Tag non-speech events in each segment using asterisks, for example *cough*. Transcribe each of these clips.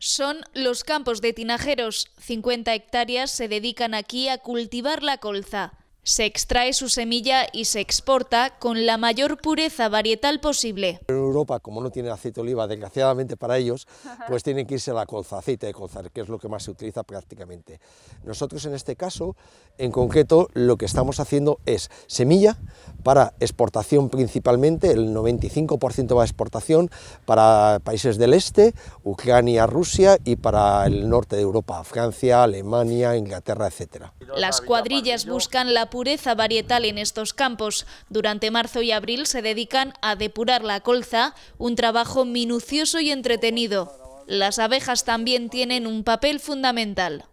son los campos de tinajeros. 50 hectáreas se dedican aquí a cultivar la colza. Se extrae su semilla y se exporta con la mayor pureza varietal posible. En Europa, como no tiene aceite de oliva, desgraciadamente para ellos, *laughs* pues tienen que irse a la colza, aceite de colza, que es lo que más se utiliza prácticamente. Nosotros en este caso, en concreto, lo que estamos haciendo es semilla, para exportación principalmente, el 95% va a exportación para países del este, Ucrania, Rusia y para el norte de Europa, Francia, Alemania, Inglaterra, etc. Las cuadrillas buscan la pureza varietal en estos campos. Durante marzo y abril se dedican a depurar la colza, un trabajo minucioso y entretenido. Las abejas también tienen un papel fundamental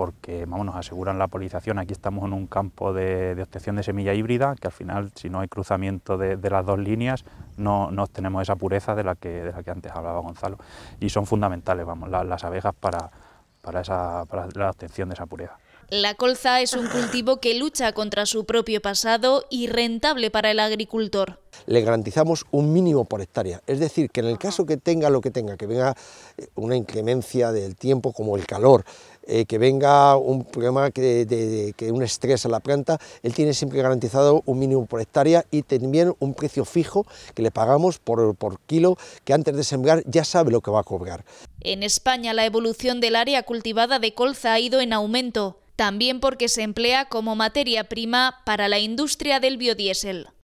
porque nos aseguran la polinización. Aquí estamos en un campo de, obtención de semilla híbrida, que al final, si no hay cruzamiento de, las dos líneas, no, obtenemos esa pureza de la, que, antes hablaba Gonzalo. Y son fundamentales vamos, las abejas para, para, esa, para la obtención de esa pureza. La colza es un cultivo que lucha contra su propio pasado y rentable para el agricultor le garantizamos un mínimo por hectárea. Es decir, que en el caso que tenga lo que tenga, que venga eh, una inclemencia del tiempo como el calor, eh, que venga un problema de, un estrés a la planta, él tiene siempre garantizado un mínimo por hectárea y también un precio fijo que le pagamos por, por kilo, que antes de sembrar ya sabe lo que va a cobrar. En España la evolución del área cultivada de colza ha ido en aumento, también porque se emplea como materia prima para la industria del biodiesel.